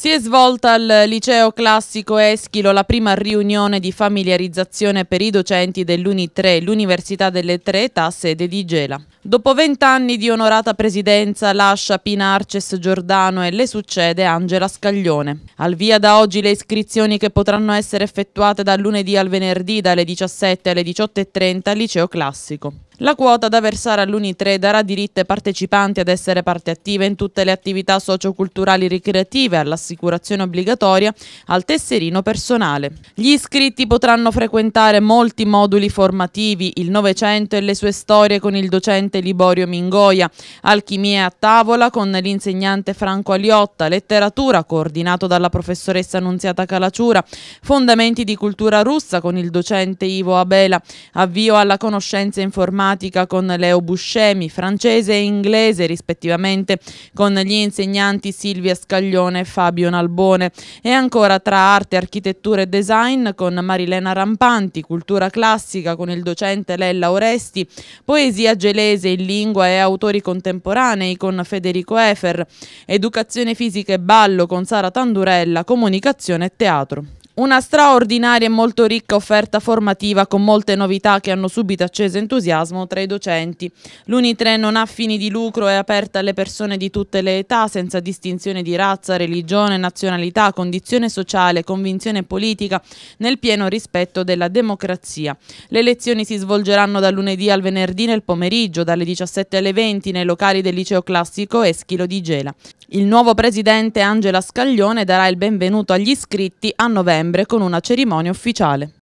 Si è svolta al liceo classico Eschilo la prima riunione di familiarizzazione per i docenti dell'Uni3, l'Università delle Tre Età, sede di Gela. Dopo vent'anni di onorata presidenza lascia Pina Giordano e le succede Angela Scaglione. Al via da oggi le iscrizioni che potranno essere effettuate dal lunedì al venerdì dalle 17 alle 18.30 al liceo classico. La quota da versare all'Uni3 darà diritti ai partecipanti ad essere parte attiva in tutte le attività socioculturali ricreative, all'assicurazione obbligatoria, al tesserino personale. Gli iscritti potranno frequentare molti moduli formativi, il Novecento e le sue storie con il docente Liborio Mingoia, alchimia a tavola con l'insegnante Franco Aliotta, letteratura coordinato dalla professoressa Annunziata Calaciura, fondamenti di cultura russa con il docente Ivo Abela, avvio alla conoscenza informatica matematica con Leo Buscemi, francese e inglese rispettivamente con gli insegnanti Silvia Scaglione e Fabio Nalbone e ancora tra arte, architettura e design con Marilena Rampanti, cultura classica con il docente Lella Oresti, poesia gelese in lingua e autori contemporanei con Federico Efer, educazione fisica e ballo con Sara Tandurella, comunicazione e teatro. Una straordinaria e molto ricca offerta formativa con molte novità che hanno subito acceso entusiasmo tra i docenti. L'Unitre non ha fini di lucro, è aperta alle persone di tutte le età, senza distinzione di razza, religione, nazionalità, condizione sociale, convinzione politica, nel pieno rispetto della democrazia. Le lezioni si svolgeranno da lunedì al venerdì nel pomeriggio, dalle 17 alle 20 nei locali del liceo classico Eschilo di Gela. Il nuovo presidente Angela Scaglione darà il benvenuto agli iscritti a novembre settembre con una cerimonia ufficiale.